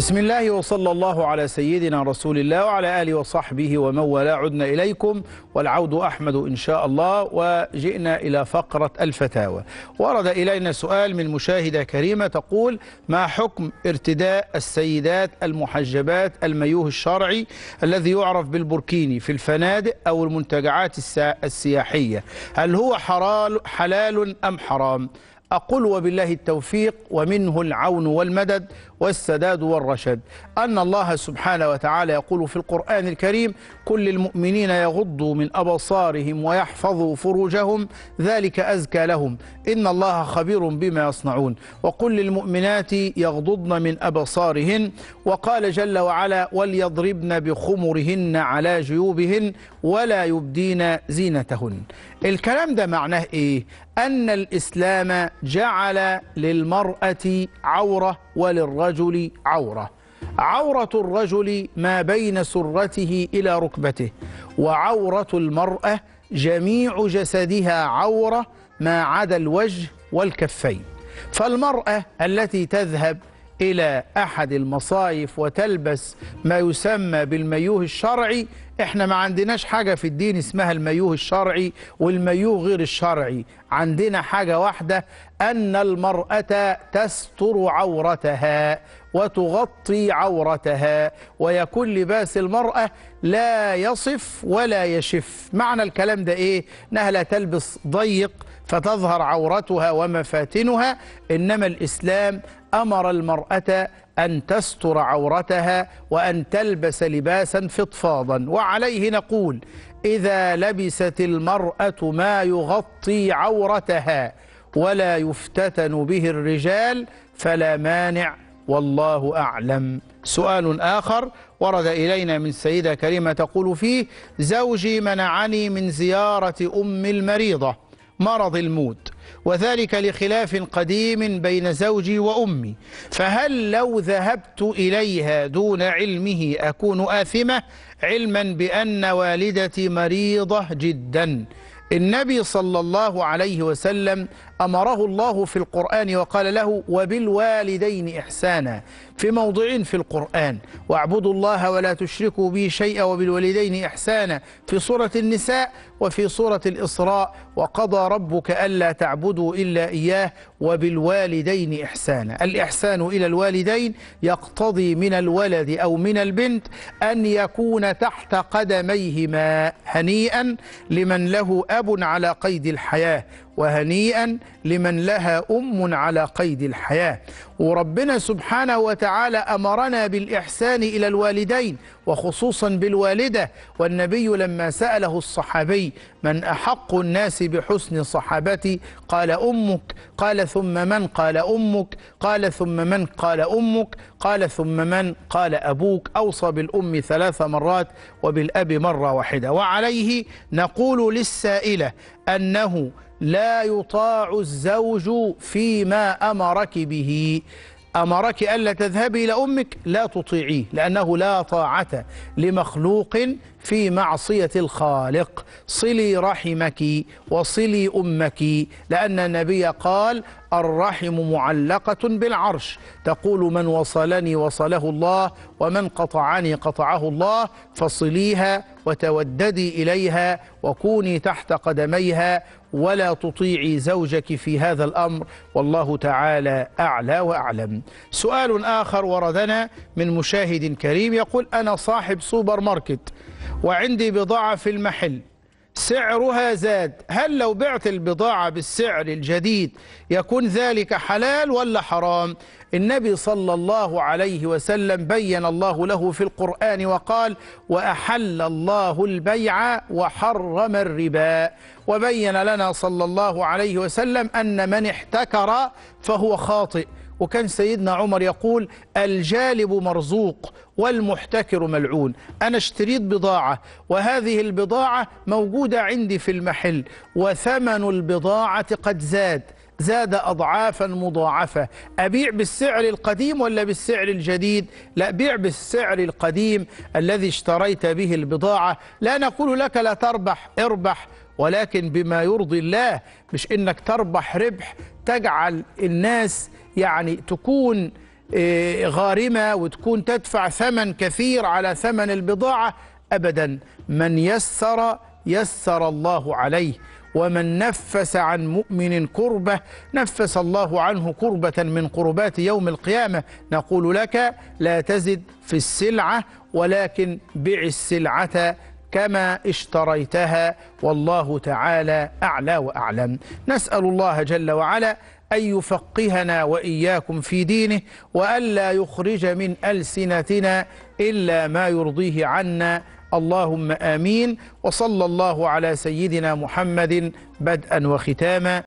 بسم الله وصلى الله على سيدنا رسول الله وعلى آله وصحبه ومن والاه عدنا إليكم والعود أحمد إن شاء الله وجئنا إلى فقرة الفتاوى ورد إلينا سؤال من مشاهدة كريمة تقول ما حكم ارتداء السيدات المحجبات الميوه الشرعي الذي يعرف بالبركيني في الفنادق أو المنتجعات السياحية هل هو حلال أم حرام أقول وبالله التوفيق ومنه العون والمدد والسداد والرشد أن الله سبحانه وتعالى يقول في القرآن الكريم كل المؤمنين يغضوا من أبصارهم ويحفظوا فروجهم ذلك أزكى لهم إن الله خبير بما يصنعون وقل للمؤمنات يغضضن من أبصارهن وقال جل وعلا وليضربن بخمرهن على جيوبهن ولا يبدين زينتهن الكلام ده معناه إيه؟ أن الإسلام جعل للمرأة عورة وللرجل عورة عورة الرجل ما بين سرته إلى ركبته وعورة المرأة جميع جسدها عورة ما عدا الوجه والكفين فالمرأة التي تذهب إلى أحد المصايف وتلبس ما يسمى بالميوه الشرعي احنا ما عندناش حاجة في الدين اسمها المايوه الشرعي والميوه غير الشرعي عندنا حاجة واحدة أن المرأة تستر عورتها وتغطي عورتها ويكون لباس المرأة لا يصف ولا يشف معنى الكلام ده إيه؟ إنها لا تلبس ضيق فتظهر عورتها ومفاتنها إنما الإسلام أمر المرأة أن تستر عورتها وأن تلبس لباسا فضفاضا وعليه نقول إذا لبست المرأة ما يغطي عورتها ولا يفتتن به الرجال فلا مانع والله أعلم سؤال آخر ورد إلينا من السيدة كريمة تقول فيه زوجي منعني من زيارة أم المريضة مرض الموت وذلك لخلاف قديم بين زوجي وأمي فهل لو ذهبت إليها دون علمه أكون آثمة علما بأن والدتي مريضة جدا النبي صلى الله عليه وسلم أمره الله في القرآن وقال له وبالوالدين إحسانا في موضع في القرآن واعبدوا الله ولا تشركوا به شيئا وبالوالدين إحسانا في سورة النساء وفي سورة الإسراء وقضى ربك ألا تعبدوا إلا إياه وبالوالدين إحسانا الإحسان إلى الوالدين يقتضي من الولد أو من البنت أن يكون تحت قدميهما هنيئا لمن له أب على قيد الحياة وهنيئا لمن لها أم على قيد الحياة وربنا سبحانه وتعالى أمرنا بالإحسان إلى الوالدين وخصوصا بالوالدة والنبي لما سأله الصحابي من أحق الناس بحسن صحابتي قال أمك قال ثم من قال أمك قال ثم من قال أمك قال ثم من قال أبوك أوصى بالأم ثلاث مرات وبالأب مرة واحدة وعليه نقول للسائلة أنه لا يطاع الزوج فيما أمرك به أمرك ألا تذهبي إلى أمك لا تطيعيه لأنه لا طاعة لمخلوق في معصية الخالق صلي رحمك وصلي أمك لأن النبي قال الرحم معلقة بالعرش تقول من وصلني وصله الله ومن قطعني قطعه الله فصليها وتوددي إليها وكوني تحت قدميها ولا تطيعي زوجك في هذا الأمر والله تعالى أعلى وأعلم سؤال آخر وردنا من مشاهد كريم يقول أنا صاحب سوبر ماركت وعندي بضاعة في المحل سعرها زاد هل لو بعت البضاعة بالسعر الجديد يكون ذلك حلال ولا حرام النبي صلى الله عليه وسلم بين الله له في القرآن وقال وأحل الله البيع وحرم الربا وبين لنا صلى الله عليه وسلم أن من احتكر فهو خاطئ وكان سيدنا عمر يقول الجالب مرزوق والمحتكر ملعون أنا اشتريت بضاعة وهذه البضاعة موجودة عندي في المحل وثمن البضاعة قد زاد زاد أضعافا مضاعفة أبيع بالسعر القديم ولا بالسعر الجديد لا بيع بالسعر القديم الذي اشتريت به البضاعة لا نقول لك لا تربح اربح ولكن بما يرضي الله مش انك تربح ربح تجعل الناس يعني تكون آه، غارمة وتكون تدفع ثمن كثير على ثمن البضاعة أبدا من يسر يسر الله عليه ومن نفس عن مؤمن كربة نفس الله عنه كربة من قربات يوم القيامة نقول لك لا تزد في السلعة ولكن بع السلعة كما اشتريتها والله تعالى أعلى وأعلم نسأل الله جل وعلا أن يفقهنا وإياكم في دينه وألا يخرج من ألسنتنا إلا ما يرضيه عنا اللهم آمين وصلى الله على سيدنا محمد بدءا وختاما